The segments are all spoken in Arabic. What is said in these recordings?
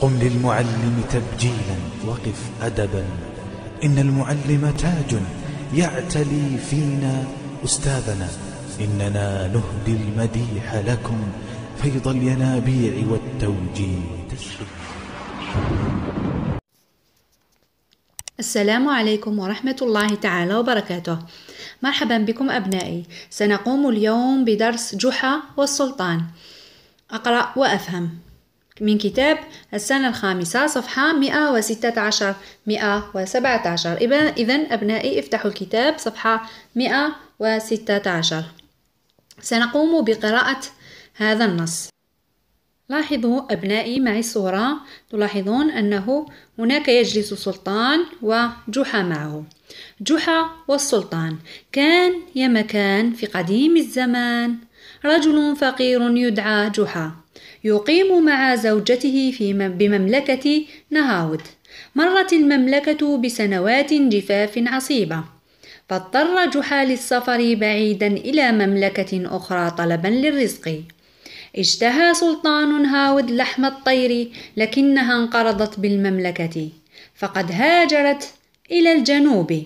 قم للمعلم تبجيلا وقف أدبا إن المعلم تاج يعتلي فينا أستاذنا إننا نهدي المديح لكم فيض الينابيع والتوجيه السلام عليكم ورحمة الله تعالى وبركاته مرحبا بكم أبنائي سنقوم اليوم بدرس جحا والسلطان أقرأ وأفهم من كتاب السنة الخامسة صفحة 116 117 إذا أبنائي افتحوا الكتاب صفحة 116 سنقوم بقراءة هذا النص لاحظوا أبنائي معي الصورة تلاحظون أنه هناك يجلس سلطان وجحا معه جحا والسلطان كان يا مكان في قديم الزمان رجل فقير يدعى جحا يقيم مع زوجته في بمملكة نهاود مرت المملكة بسنوات جفاف عصيبة فاضطر جحا للسفر بعيدا إلى مملكة أخرى طلبا للرزق اشتهى سلطان هاود لحم الطير لكنها انقرضت بالمملكة فقد هاجرت إلى الجنوب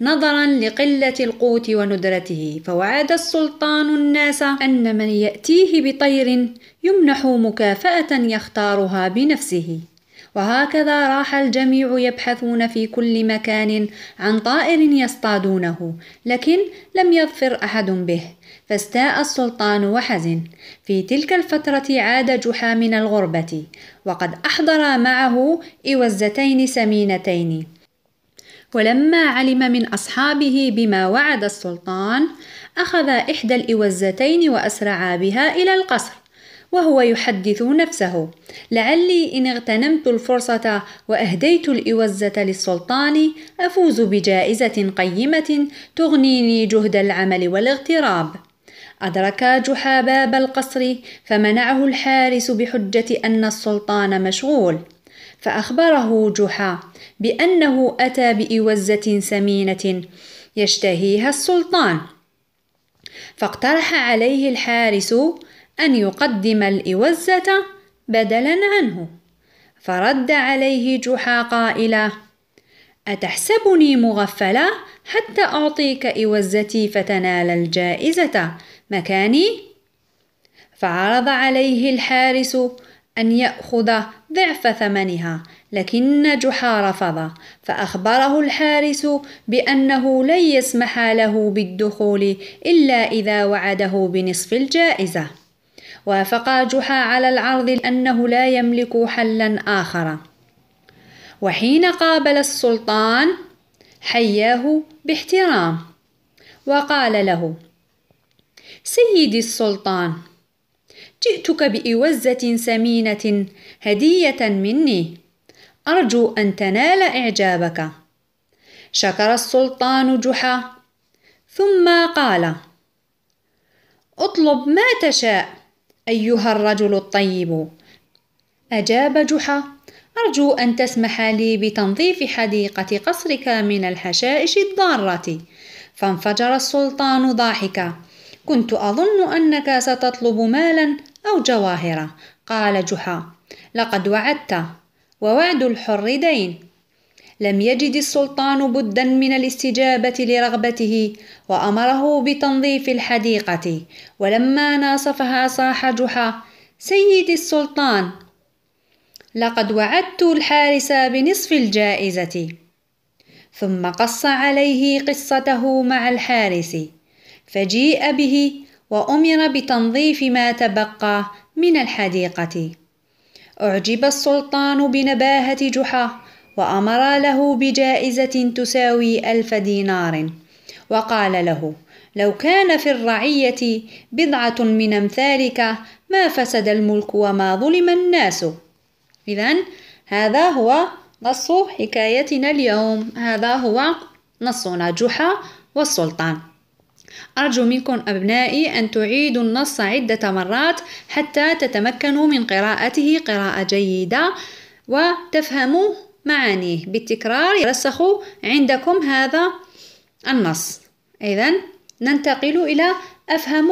نظرا لقلة القوت وندرته فوعد السلطان الناس أن من يأتيه بطير يمنح مكافأة يختارها بنفسه وهكذا راح الجميع يبحثون في كل مكان عن طائر يصطادونه لكن لم يظفر احد به فاستاء السلطان وحزن في تلك الفتره عاد جحا من الغربه وقد احضر معه اوزتين سمينتين ولما علم من أصحابه بما وعد السلطان أخذ إحدى الإوزتين وأسرعا بها إلى القصر وهو يحدث نفسه لعلي إن اغتنمت الفرصة وأهديت الإوزة للسلطان أفوز بجائزة قيمة تغنيني جهد العمل والاغتراب أدرك جحا باب القصر فمنعه الحارس بحجة أن السلطان مشغول فأخبره جحا بأنه أتى بإوزة سمينة يشتهيها السلطان فاقترح عليه الحارس أن يقدم الإوزة بدلا عنه فرد عليه جحا قائلا أتحسبني مغفلة حتى أعطيك إوزتي فتنال الجائزة مكاني؟ فعرض عليه الحارس أن يأخذ ضعف ثمنها لكن جحا رفض فأخبره الحارس بأنه لن يسمح له بالدخول إلا إذا وعده بنصف الجائزة وافق جحا على العرض لأنه لا يملك حلا آخر وحين قابل السلطان حياه باحترام وقال له سيدي السلطان جئتك بإوزة سمينة هدية مني أرجو أن تنال إعجابك شكر السلطان جحا ثم قال اطلب ما تشاء أيها الرجل الطيب أجاب جحا أرجو أن تسمح لي بتنظيف حديقة قصرك من الحشائش الضارة فانفجر السلطان ضاحكا كنت أظن أنك ستطلب مالا أو جواهرة قال جحا لقد وعدت ووعد الحر دين لم يجد السلطان بدا من الاستجابة لرغبته وأمره بتنظيف الحديقة ولما ناصفها صاح جحا سيدي السلطان لقد وعدت الحارس بنصف الجائزة ثم قص عليه قصته مع الحارس فجيء به وأمر بتنظيف ما تبقى من الحديقة أعجب السلطان بنباهة جحا وأمر له بجائزة تساوي ألف دينار وقال له لو كان في الرعية بضعة من أمثالك ما فسد الملك وما ظلم الناس إذا هذا هو نص حكايتنا اليوم هذا هو نصنا جحا والسلطان أرجو منكم أبنائي أن تعيدوا النص عدة مرات حتى تتمكنوا من قراءته قراءة جيدة وتفهموا معانيه بالتكرار يرسخ عندكم هذا النص إذا ننتقل إلى أفهم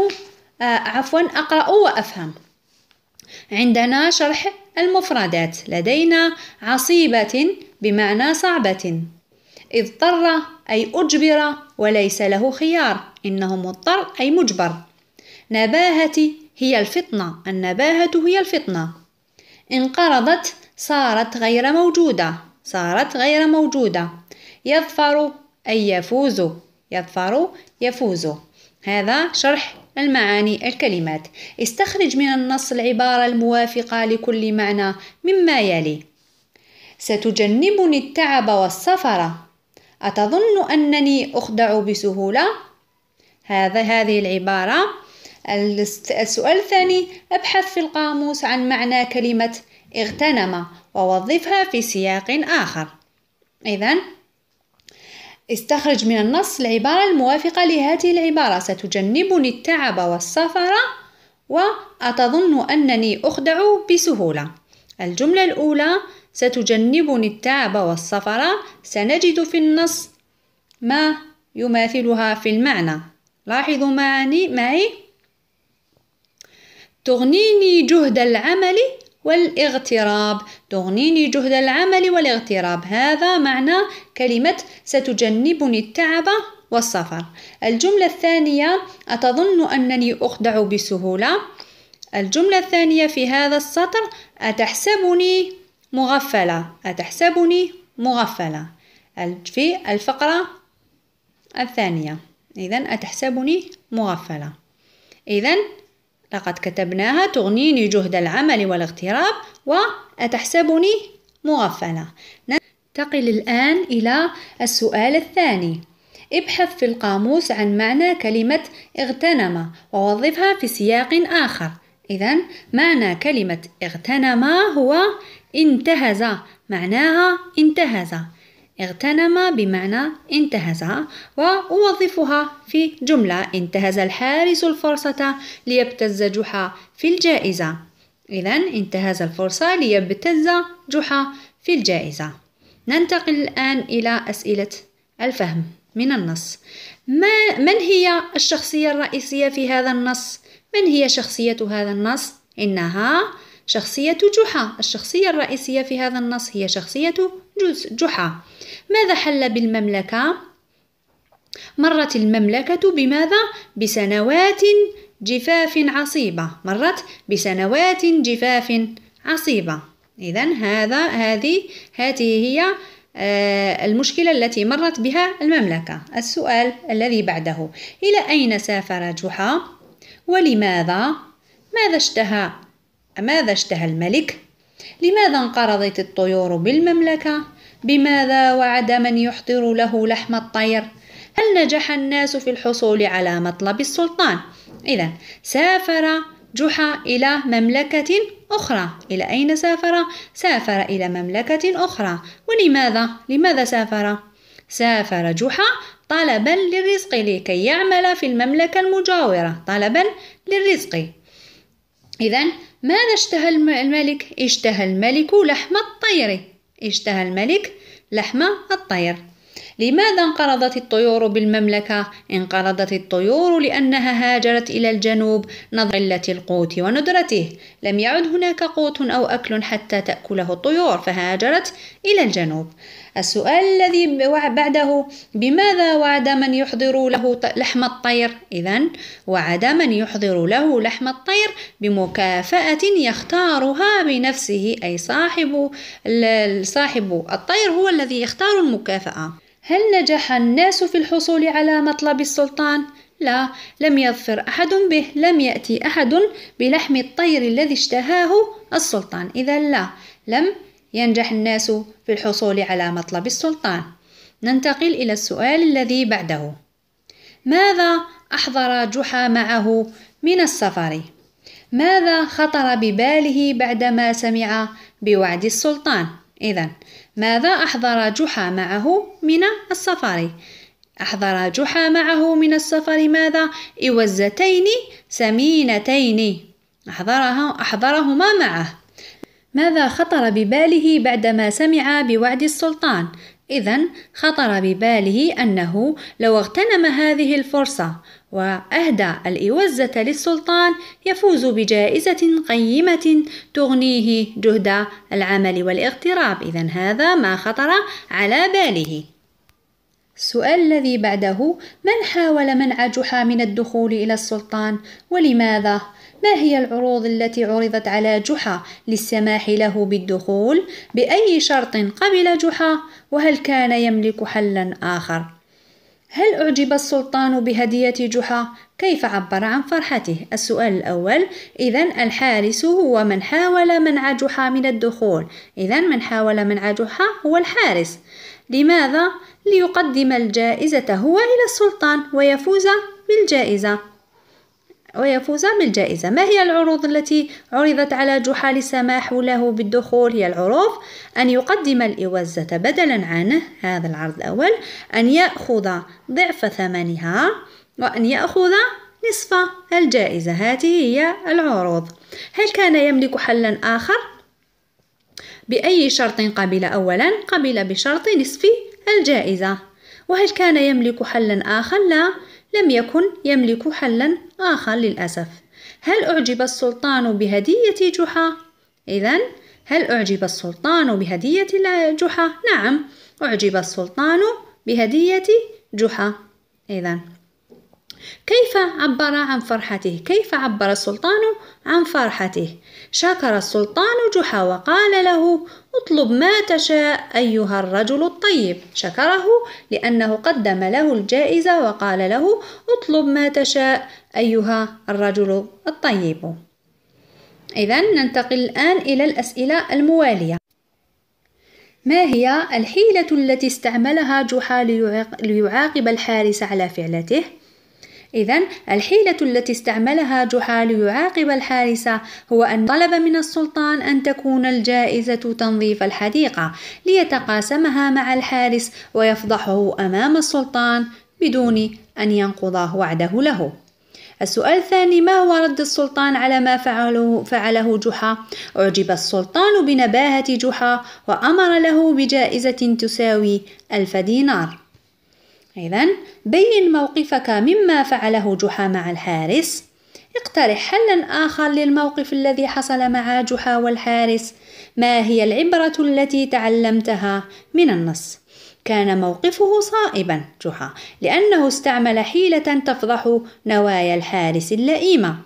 آه عفوا أقرأ وأفهم عندنا شرح المفردات لدينا عصيبة بمعنى صعبة اضطر أي أجبر وليس له خيار إنه مضطر أي مجبر نباهة هي الفطنة النباهة هي الفطنة انقرضت صارت غير موجودة صارت غير موجودة يظفر أي يفوز يظفر يفوز هذا شرح المعاني الكلمات استخرج من النص العبارة الموافقة لكل معنى مما يلي ستجنبني التعب والسفر أتظن أنني أخدع بسهولة؟ هذا هذه العبارة السؤال الثاني ابحث في القاموس عن معنى كلمة اغتنم ووظفها في سياق آخر إذا استخرج من النص العبارة الموافقة لهذه العبارة ستجنبني التعب والسفر وأتظن أنني أخدع بسهولة الجملة الأولى ستجنبني التعب والسفر سنجد في النص ما يماثلها في المعنى لاحظوا معي تغنيني جهد العمل والاغتراب تغنيني جهد العمل والاغتراب هذا معنى كلمة ستجنبني التعب والسفر الجملة الثانية أتظن أنني أخدع بسهولة الجملة الثانية في هذا السطر أتحسبني مغفلة أتحسبني مغفلة في الفقرة الثانية إذا أتحسبني مغفلة إذا لقد كتبناها تغنيني جهد العمل والاغتراب وأتحسبني مغفلة ننتقل الآن إلى السؤال الثاني ابحث في القاموس عن معنى كلمة اغتنم ووظفها في سياق آخر إذا معنى كلمة اغتنم هو انتهز معناها انتهز اغتنم بمعنى انتهز وأوظفها في جملة انتهز الحارس الفرصة ليبتز جحا في الجائزة إذا انتهز الفرصة ليبتز جحا في الجائزة ننتقل الآن إلى أسئلة الفهم من النص ما من هي الشخصية الرئيسية في هذا النص؟ من هي شخصية هذا النص؟ إنها شخصية جحا الشخصية الرئيسية في هذا النص هي شخصية جحا ماذا حل بالمملكة؟ مرت المملكة بماذا؟ بسنوات جفاف عصيبة مرت بسنوات جفاف عصيبة إذا هذا هذه هذه هي آه، المشكلة التي مرت بها المملكة السؤال الذي بعده إلى أين سافر جحا؟ ولماذا؟ ماذا اشتهى ماذا اشتهى الملك لماذا انقرضت الطيور بالمملكه بماذا وعد من يحضر له لحم الطير هل نجح الناس في الحصول على مطلب السلطان اذا سافر جحا إلى مملكة أخرى إلى أين سافر؟ سافر إلى مملكة أخرى ولماذا؟ لماذا سافر؟ سافر جحا طلبا للرزق لكي يعمل في المملكة المجاورة طلبا للرزق إذا ماذا اشتهى الملك؟ اشتهى الملك لحم الطير اشتهى الملك لحم الطير لماذا انقرضت الطيور بالمملكة؟ انقرضت الطيور لأنها هاجرت إلى الجنوب نظر قلة القوت وندرته، لم يعد هناك قوت أو أكل حتى تأكله الطيور فهاجرت إلى الجنوب. السؤال الذي بعده بماذا وعد من يحضر له لحم الطير؟ إذا وعد من يحضر له لحم الطير بمكافأة يختارها بنفسه أي صاحب صاحب الطير هو الذي يختار المكافأة. هل نجح الناس في الحصول على مطلب السلطان؟ لا لم يظفر أحد به لم يأتي أحد بلحم الطير الذي اشتهاه السلطان إذا لا لم ينجح الناس في الحصول على مطلب السلطان ننتقل إلى السؤال الذي بعده ماذا أحضر جحا معه من السفر؟ ماذا خطر بباله بعدما سمع بوعد السلطان؟ إذا ماذا أحضر جحا معه من السفر؟ أحضر جحا معه من السفر ماذا؟ إوزتين سمينتين أحضرها أحضرهما معه ماذا خطر بباله بعدما سمع بوعد السلطان؟ إذا خطر بباله أنه لو اغتنم هذه الفرصة وأهدى الإوزة للسلطان يفوز بجائزة قيمة تغنيه جهد العمل والاغتراب إذا هذا ما خطر على باله السؤال الذي بعده من حاول منع جحا من الدخول إلى السلطان ولماذا؟ ما هي العروض التي عرضت على جحا للسماح له بالدخول؟ بأي شرط قبل جحا؟ وهل كان يملك حلا آخر؟ هل أعجب السلطان بهدية جحا؟ كيف عبر عن فرحته؟ السؤال الأول إذا الحارس هو من حاول منع جحا من الدخول إذا من حاول منع جحا هو الحارس لماذا؟ ليقدم الجائزة هو إلى السلطان ويفوز بالجائزة ويفوز بالجائزة ما هي العروض التي عرضت على جحا لسماح له بالدخول هي العروض أن يقدم الإوزة بدلا عنه هذا العرض الأول أن يأخذ ضعف ثمنها وأن يأخذ نصف الجائزة هذه هي العروض هل كان يملك حلا آخر؟ بأي شرط قبل أولا؟ قبل بشرط نصف الجائزة وهل كان يملك حلا آخر؟ لا لم يكن يملك حلا آخر للأسف هل أعجب السلطان بهدية جحا؟ إذا هل أعجب السلطان بهدية جحا؟ نعم أعجب السلطان بهدية جحا إذا كيف عبر عن فرحته كيف عبر السلطان عن فرحته شكر السلطان جحا وقال له اطلب ما تشاء ايها الرجل الطيب شكره لانه قدم له الجائزه وقال له اطلب ما تشاء ايها الرجل الطيب اذا ننتقل الان الى الاسئله المواليه ما هي الحيلة التي استعملها جحا ليعاقب الحارس على فعلته؟ إذا الحيلة التي استعملها جحا ليعاقب الحارسة هو أن طلب من السلطان أن تكون الجائزة تنظيف الحديقة ليتقاسمها مع الحارس ويفضحه أمام السلطان بدون أن ينقض وعده له السؤال الثاني ما هو رد السلطان على ما فعله, فعله جحا؟ أعجب السلطان بنباهة جحا وأمر له بجائزة تساوي ألف دينار إذا بين موقفك مما فعله جحا مع الحارس اقترح حلا آخر للموقف الذي حصل مع جحا والحارس ما هي العبرة التي تعلمتها من النص كان موقفه صائبا جحا لأنه استعمل حيلة تفضح نوايا الحارس اللئيمة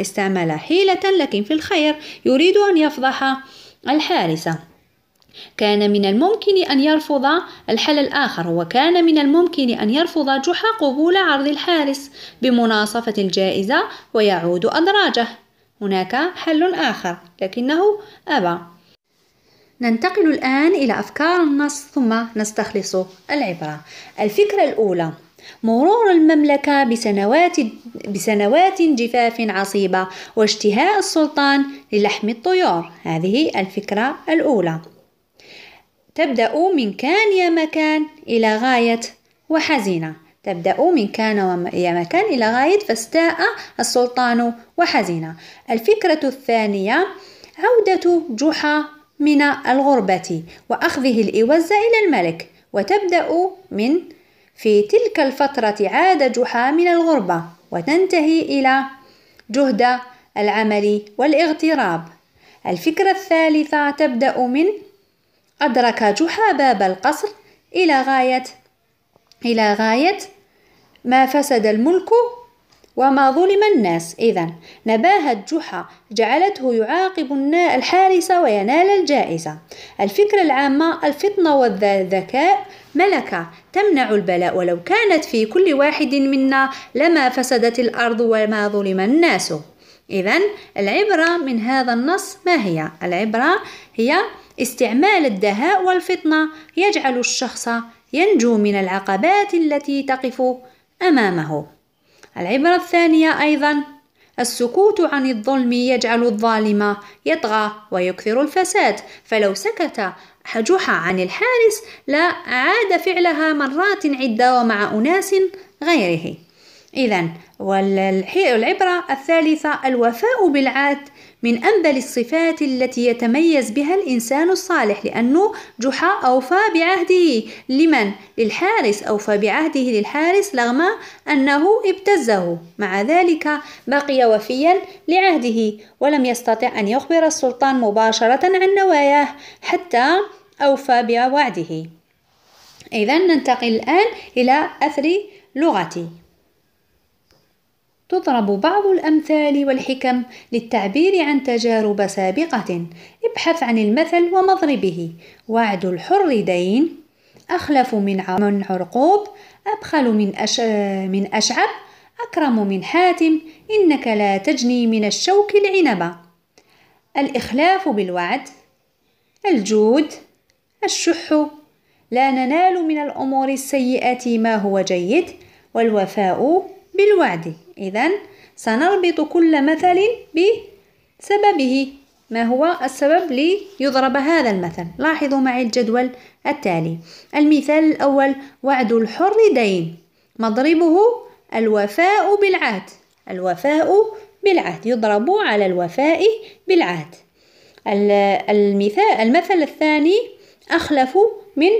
استعمل حيلة لكن في الخير يريد أن يفضح الحارسة كان من الممكن أن يرفض الحل الآخر وكان من الممكن أن يرفض جحا قبول عرض الحارس بمناصفة الجائزة ويعود أدراجه هناك حل آخر لكنه أبى ننتقل الآن إلى أفكار النص ثم نستخلص العبرة الفكرة الأولى مرور المملكة بسنوات بسنوات جفاف عصيبة واشتهاء السلطان للحم الطيور هذه الفكرة الأولى تبدأ من كان يا مكان إلى غاية وحزينة تبدأ من كان يا مكان إلى غاية فاستاء السلطان وحزينة الفكرة الثانية عودة جحا من الغربة وأخذه الإوز إلى الملك وتبدأ من في تلك الفترة عاد جحا من الغربة وتنتهي إلى جهد العمل والاغتراب الفكرة الثالثة تبدأ من أدرك جحا باب القصر إلى غاية إلى غاية ما فسد الملك وما ظلم الناس إذا نباهة جحا جعلته يعاقب الحارس وينال الجائزة الفكرة العامة الفطنة والذكاء ملكة تمنع البلاء ولو كانت في كل واحد منا لما فسدت الأرض وما ظلم الناس إذا العبرة من هذا النص ما هي؟ العبرة هي استعمال الدهاء والفطنة يجعل الشخص ينجو من العقبات التي تقف أمامه. العبرة الثانية أيضا السكوت عن الظلم يجعل الظالم يطغى ويكثر الفساد فلو سكت حجح عن الحارس لا عاد فعلها مرات عدة ومع أناس غيره إذا والعبرة الثالثة الوفاء بالعهد من أنبل الصفات التي يتميز بها الإنسان الصالح لأنه جحا أوفى بعهده لمن؟ للحارس أوفى بعهده للحارس رغم أنه ابتزه مع ذلك بقي وفيا لعهده ولم يستطع أن يخبر السلطان مباشرة عن نواياه حتى أوفى بوعده إذا ننتقل الآن إلى أثر لغتي تضرب بعض الأمثال والحكم للتعبير عن تجارب سابقة ابحث عن المثل ومضربه وعد الحر دين أخلف من عرقوب أبخل من, أش... من أشعب أكرم من حاتم إنك لا تجني من الشوك العنبة الإخلاف بالوعد الجود الشح لا ننال من الأمور السيئة ما هو جيد والوفاء بالوعد إذا سنربط كل مثل بسببه ما هو السبب ليضرب هذا المثل لاحظوا معي الجدول التالي المثال الأول وعد الحر دين مضربه الوفاء بالعهد الوفاء بالعهد يضرب على الوفاء بالعهد المثال المثل الثاني أخلف من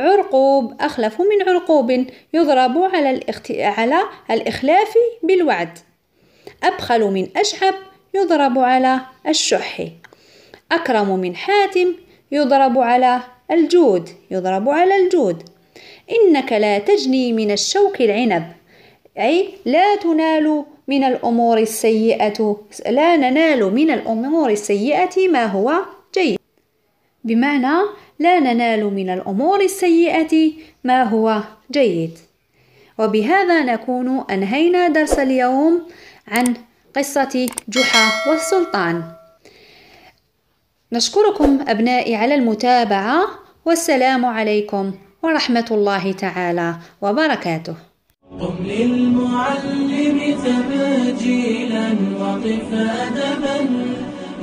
عرقوب أخلف من عرقوب يضرب على, الاخت... على الإخلاف بالوعد أبخل من أشعب يضرب على الشح أكرم من حاتم يضرب على الجود يضرب على الجود إنك لا تجني من الشوك العنب أي لا تنال من الأمور السيئة لا ننال من الأمور السيئة ما هو بمعنى لا ننال من الأمور السيئة ما هو جيد وبهذا نكون أنهينا درس اليوم عن قصة جحا والسلطان نشكركم أبنائي على المتابعة والسلام عليكم ورحمة الله تعالى وبركاته قم للمعلم تباجيلا وقف أدبا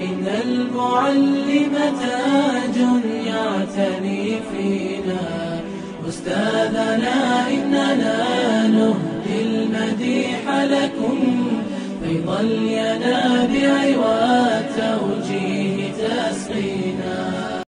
إن المعلم تعالى فوج يعتني فينا أستاذنا إننا نهدي المديح لكم فيض ينابيع والتوجيه تسقينا